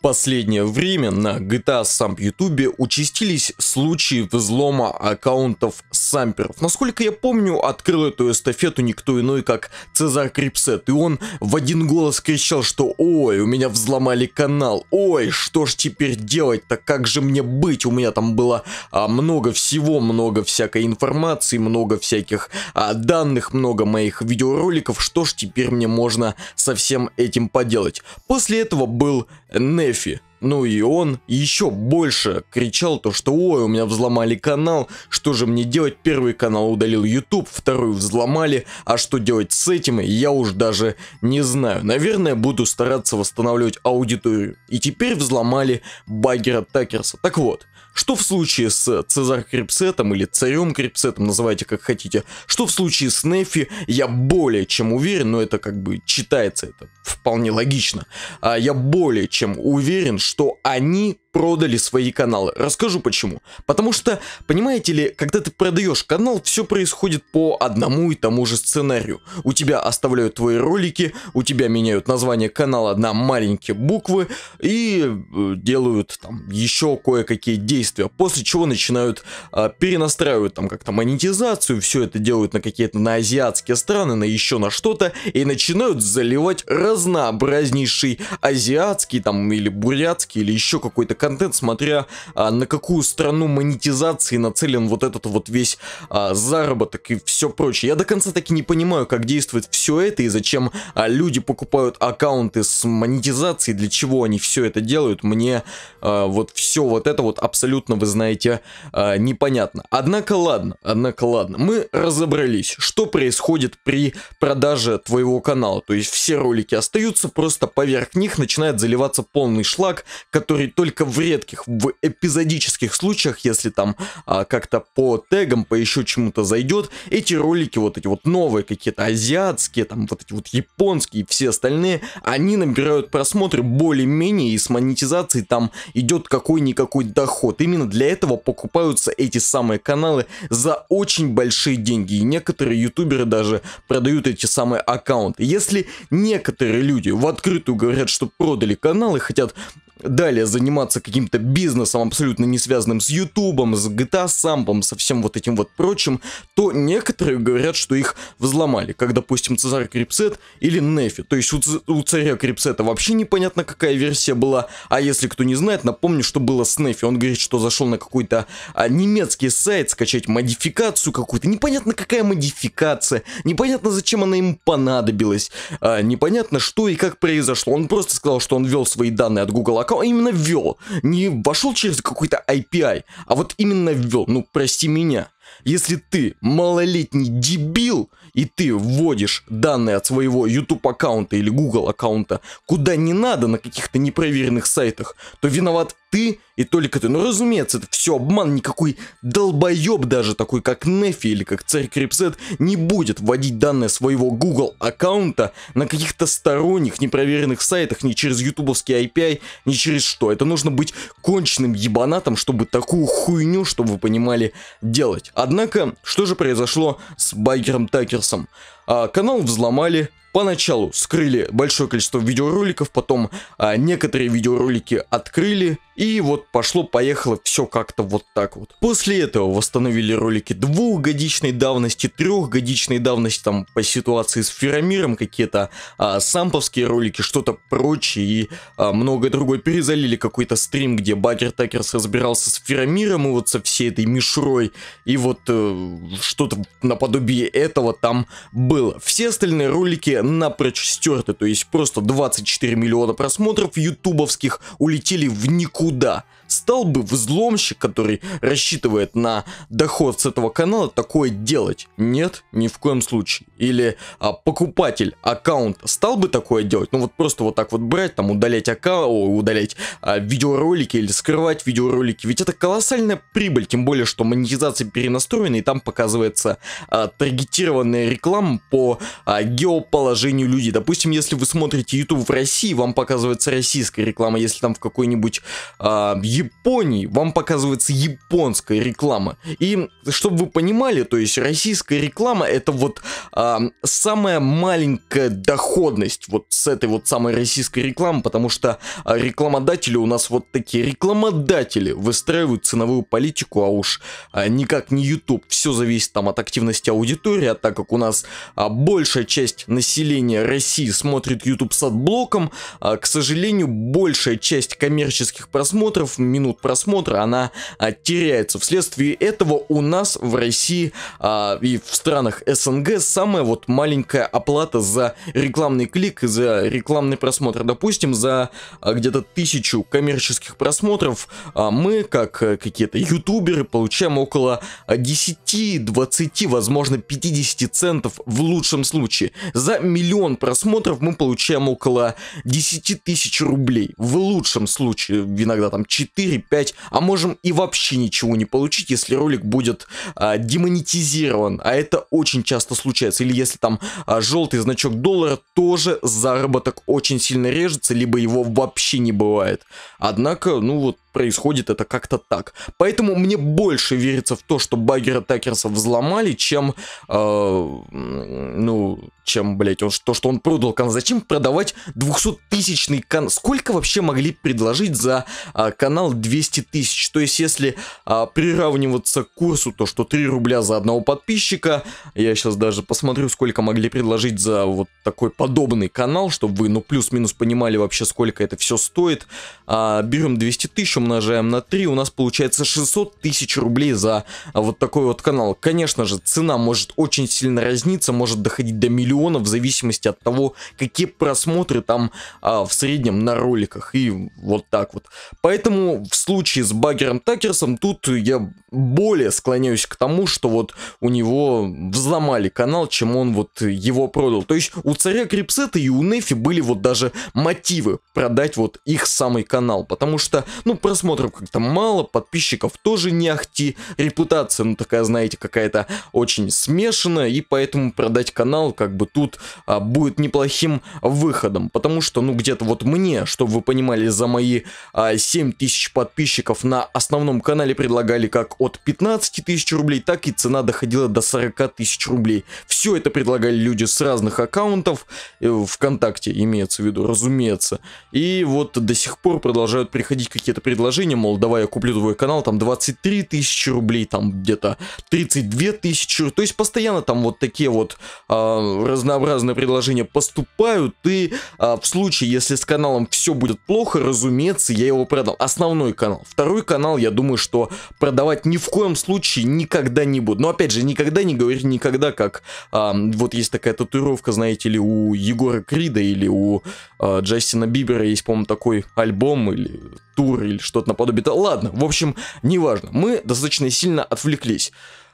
последнее время на GTA сам YouTube участились случаи взлома аккаунтов самперов. Насколько я помню, открыл эту эстафету никто иной, как Цезарь Крипсет, и он в один голос кричал, что «Ой, у меня взломали канал, ой, что ж теперь делать-то, как же мне быть?» У меня там было а, много всего, много всякой информации, много всяких а, данных, много моих видеороликов, что ж теперь мне можно со всем этим поделать. После этого был Нев keyfi. Ну и он еще больше кричал то, что ой, у меня взломали канал, что же мне делать, первый канал удалил YouTube, второй взломали, а что делать с этим, я уж даже не знаю. Наверное, буду стараться восстанавливать аудиторию. И теперь взломали Багера Такерса. Так вот, что в случае с Цезар Крипсетом или Царем Крипсетом, называйте как хотите, что в случае с Нефи, я более чем уверен, но это как бы читается, это вполне логично, а я более чем уверен, что что они продали свои каналы. Расскажу почему. Потому что, понимаете ли, когда ты продаешь канал, все происходит по одному и тому же сценарию. У тебя оставляют твои ролики, у тебя меняют название канала на маленькие буквы и э, делают там еще кое-какие действия, после чего начинают э, перенастраивать там как-то монетизацию, все это делают на какие-то на азиатские страны, на еще на что-то и начинают заливать разнообразнейший азиатский там или бурятский или еще какой-то контент, смотря а, на какую страну монетизации нацелен вот этот вот весь а, заработок и все прочее. Я до конца таки не понимаю, как действует все это и зачем а, люди покупают аккаунты с монетизацией, для чего они все это делают. Мне а, вот все вот это вот абсолютно, вы знаете, а, непонятно. Однако ладно, однако ладно, мы разобрались, что происходит при продаже твоего канала. То есть все ролики остаются, просто поверх них начинает заливаться полный шлак, который только в редких, в эпизодических случаях, если там а, как-то по тегам, по еще чему-то зайдет, эти ролики вот эти вот новые, какие-то азиатские, там вот эти вот японские и все остальные, они набирают просмотры более-менее, и с монетизацией там идет какой-никакой доход. Именно для этого покупаются эти самые каналы за очень большие деньги, и некоторые ютуберы даже продают эти самые аккаунты. Если некоторые люди в открытую говорят, что продали каналы, хотят далее заниматься каким-то бизнесом, абсолютно не связанным с Ютубом, с GTA а, сампом, со всем вот этим вот прочим, то некоторые говорят, что их взломали, как, допустим, Цезарь Крипсет или Нефи. То есть у, у царя Крипсета вообще непонятно, какая версия была, а если кто не знает, напомню, что было с Нефи. Он говорит, что зашел на какой-то а, немецкий сайт скачать модификацию какую-то, непонятно какая модификация, непонятно зачем она им понадобилась, а, непонятно что и как произошло. Он просто сказал, что он ввел свои данные от Google как именно ввел. Не вошел через какой-то API, а вот именно ввел. Ну, прости меня. Если ты малолетний дебил, и ты вводишь данные от своего YouTube аккаунта или Google аккаунта куда не надо на каких-то непроверенных сайтах, то виноват ты и только ты. Ну, разумеется, это все обман. Никакой долбоеб даже такой, как Нефи или как царь Крипсет, не будет вводить данные своего Google аккаунта на каких-то сторонних, непроверенных сайтах, ни через ютубовский API, ни через что. Это нужно быть конченным ебанатом, чтобы такую хуйню, чтобы вы понимали, делать. Однако, что же произошло с Байкером Такерсом? А, канал взломали, Поначалу скрыли большое количество видеороликов, потом а, некоторые видеоролики открыли, и вот пошло-поехало все как-то вот так вот. После этого восстановили ролики двухгодичной давности, трехгодичной давности, там по ситуации с Феромиром какие-то а, самповские ролики, что-то прочее и а, много другое. Перезалили какой-то стрим, где Багер Такерс разбирался с Феромиром и вот со всей этой мишурой, и вот э, что-то наподобие этого там было. Все остальные ролики были напрочь стерты, то есть просто 24 миллиона просмотров ютубовских улетели в никуда. Стал бы взломщик, который рассчитывает на доход с этого канала, такое делать? Нет, ни в коем случае. Или а, покупатель аккаунта стал бы такое делать? Ну вот просто вот так вот брать, там удалять аккаунт, удалять а, видеоролики или скрывать видеоролики. Ведь это колоссальная прибыль, тем более, что монетизация перенастроена и там показывается а, таргетированная реклама по а, геоположению положению людей. Допустим, если вы смотрите YouTube в России, вам показывается российская реклама. Если там в какой-нибудь э, Японии, вам показывается японская реклама. И чтобы вы понимали, то есть российская реклама это вот э, самая маленькая доходность вот с этой вот самой российской рекламы, потому что а, рекламодатели у нас вот такие рекламодатели выстраивают ценовую политику, а уж э, никак не YouTube. Все зависит там от активности аудитории, а так как у нас э, большая часть населения населения России смотрит YouTube с отблоком, а, к сожалению, большая часть коммерческих просмотров, минут просмотра, она а, теряется. Вследствие этого у нас в России а, и в странах СНГ самая вот маленькая оплата за рекламный клик и за рекламный просмотр. Допустим, за а, где-то тысячу коммерческих просмотров а, мы, как а, какие-то ютуберы, получаем около 10, а, 20, возможно 50 центов в лучшем случае. За миллион просмотров мы получаем около 10 тысяч рублей. В лучшем случае иногда там 4-5, а можем и вообще ничего не получить, если ролик будет а, демонетизирован. А это очень часто случается. Или если там а, желтый значок доллара, тоже заработок очень сильно режется, либо его вообще не бывает. Однако, ну вот происходит это как-то так. Поэтому мне больше верится в то, что баггера Такерса взломали, чем, э, ну, чем, блядь, он, то, что он продал канал. Зачем продавать 200-тысячный канал? Сколько вообще могли предложить за э, канал 200 тысяч? То есть, если э, приравниваться к курсу, то что 3 рубля за одного подписчика, я сейчас даже посмотрю, сколько могли предложить за вот такой подобный канал, чтобы вы, ну, плюс-минус понимали вообще, сколько это все стоит. Э, берем 200 тысяч, умножаем на 3, у нас получается 600 тысяч рублей за а, вот такой вот канал. Конечно же, цена может очень сильно разниться, может доходить до миллионов в зависимости от того, какие просмотры там а, в среднем на роликах и вот так вот. Поэтому в случае с Багером Такерсом тут я более склоняюсь к тому, что вот у него взломали канал, чем он вот его продал. То есть у царя Крипсета и у Нефи были вот даже мотивы продать вот их самый канал, потому что, ну, просмотров как-то мало, подписчиков тоже не ахти, репутация, ну такая, знаете, какая-то очень смешанная, и поэтому продать канал как бы тут а, будет неплохим выходом, потому что, ну где-то вот мне, чтобы вы понимали, за мои а, 7 тысяч подписчиков на основном канале предлагали как от 15 тысяч рублей, так и цена доходила до 40 тысяч рублей. Все это предлагали люди с разных аккаунтов, э, ВКонтакте имеется в виду, разумеется, и вот до сих пор продолжают приходить какие-то предложения предложение, мол, давай я куплю твой канал, там 23 тысячи рублей, там где-то 32 тысячи, то есть постоянно там вот такие вот а, разнообразные предложения поступают, и а, в случае, если с каналом все будет плохо, разумеется, я его продам. Основной канал. Второй канал, я думаю, что продавать ни в коем случае никогда не буду. Но опять же, никогда не говори никогда, как а, вот есть такая татуировка, знаете ли, у Егора Крида или у а, Джастина Бибера есть, по-моему, такой альбом или тур или что что-то наподобие. -то. Ладно, в общем, неважно. Мы достаточно сильно отвлеклись.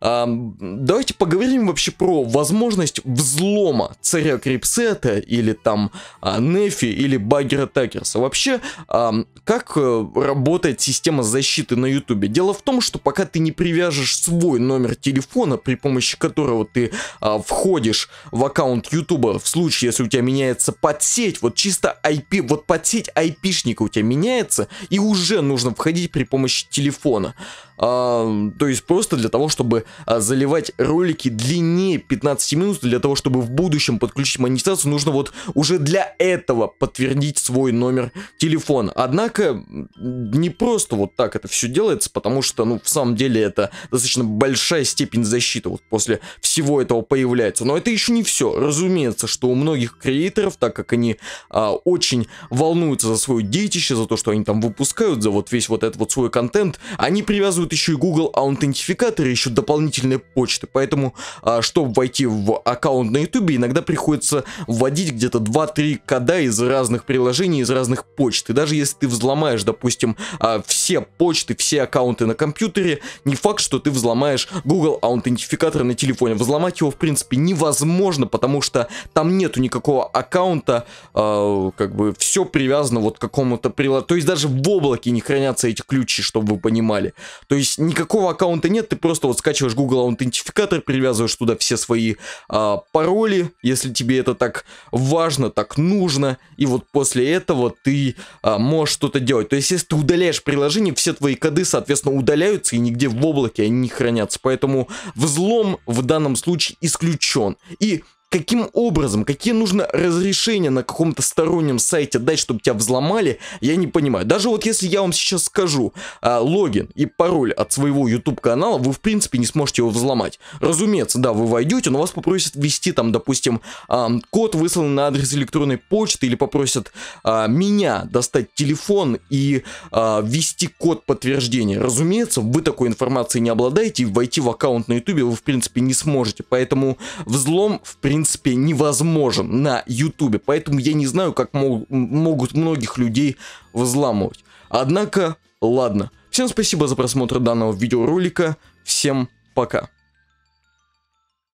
Давайте поговорим вообще про возможность взлома царя Крипсета или там а, Нефи или Баггера Такерса. Вообще, как э, работает система защиты на Ютубе? Дело в том, что пока ты не привяжешь свой номер телефона, при помощи которого ты а, входишь в аккаунт Ютуба, в случае, если у тебя меняется подсеть, вот чисто IP, вот подсеть IP-шника у тебя меняется, и уже нужно входить при помощи телефона то есть просто для того, чтобы а, заливать ролики длиннее 15 минут, для того, чтобы в будущем подключить монетизацию, нужно вот уже для этого подтвердить свой номер телефона. Однако не просто вот так это все делается, потому что, ну, в самом деле это достаточно большая степень защиты вот после всего этого появляется. Но это еще не все. Разумеется, что у многих креаторов, так как они а, очень волнуются за свое детище, за то, что они там выпускают, за вот весь вот этот вот свой контент, они привязывают существует еще и Google аутентификатор, еще дополнительные почты, поэтому, а, чтобы войти в аккаунт на YouTube, иногда приходится вводить где-то 2-3 кода из разных приложений, из разных почт. И даже если ты взломаешь, допустим, а, все почты, все аккаунты на компьютере, не факт, что ты взломаешь Google аутентификатор на телефоне. Взломать его, в принципе, невозможно, потому что там нету никакого аккаунта, а, как бы все привязано вот к какому-то приложению. То есть даже в облаке не хранятся эти ключи, чтобы вы понимали. То есть есть никакого аккаунта нет, ты просто вот скачиваешь Google аутентификатор, привязываешь туда все свои а, пароли, если тебе это так важно, так нужно, и вот после этого ты а, можешь что-то делать. То есть если ты удаляешь приложение, все твои коды, соответственно, удаляются и нигде в облаке они не хранятся. Поэтому взлом в данном случае исключен. И каким образом, какие нужно разрешения на каком-то стороннем сайте дать, чтобы тебя взломали, я не понимаю. Даже вот если я вам сейчас скажу а, логин и пароль от своего YouTube канала, вы в принципе не сможете его взломать. Разумеется, да, вы войдете, но вас попросят ввести там, допустим, а, код высланный на адрес электронной почты или попросят а, меня достать телефон и а, ввести код подтверждения. Разумеется, вы такой информации не обладаете и войти в аккаунт на YouTube вы в принципе не сможете, поэтому взлом в принципе принципе, невозможен на Ютубе. Поэтому я не знаю, как мог, могут многих людей взламывать. Однако, ладно. Всем спасибо за просмотр данного видеоролика. Всем пока.